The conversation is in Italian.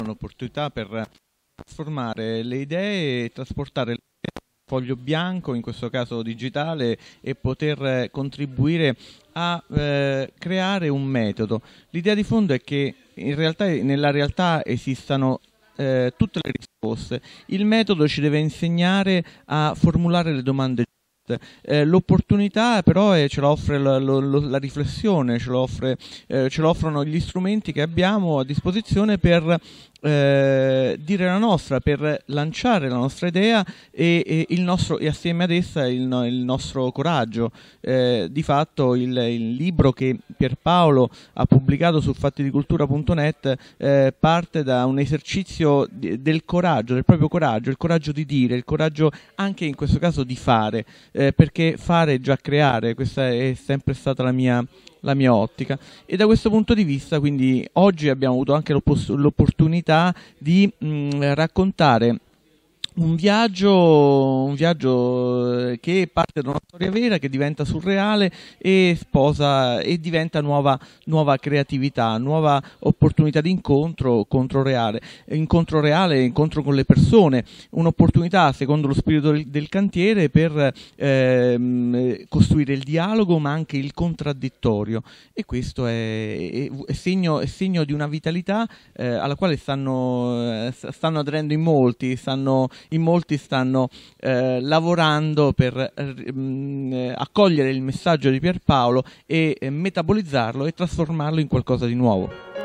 un'opportunità per trasformare le idee e trasportare le foglio bianco, in questo caso digitale, e poter eh, contribuire a eh, creare un metodo. L'idea di fondo è che realtà, nella realtà esistano eh, tutte le risposte. Il metodo ci deve insegnare a formulare le domande giuste. Eh, l'opportunità però eh, ce la offre la, la, riflessione, ce, offre, eh, ce la gli strumenti che abbiamo a disposizione per eh, dire la nostra, per lanciare la nostra idea e, e, il nostro, e assieme ad essa il, il nostro coraggio. Eh, di fatto il, il, libro che Pierpaolo ha pubblicato su fattidicultura.net eh, parte da un esercizio di, del coraggio, del proprio coraggio, il coraggio di dire, il coraggio anche in questo caso di fare, eh, perché fare è già creare, questa è sempre stata la mia la mia ottica e da questo punto di vista quindi oggi abbiamo avuto anche l'opportunità di mh, raccontare un viaggio, un viaggio, eh, che parte da una storia vera, che diventa surreale e sposa e diventa nuova, nuova creatività, nuova opportunità di incontro contro reale, incontro reale, incontro con le persone, un'opportunità secondo lo spirito del, del cantiere per ehm, costruire il dialogo ma anche il contraddittorio e questo è, è segno, è segno di una vitalità eh, alla quale stanno, eh, stanno aderendo in molti, stanno in molti stanno eh, lavorando per eh, mh, eh, accogliere il messaggio di Pierpaolo e eh, metabolizzarlo e trasformarlo in qualcosa di nuovo.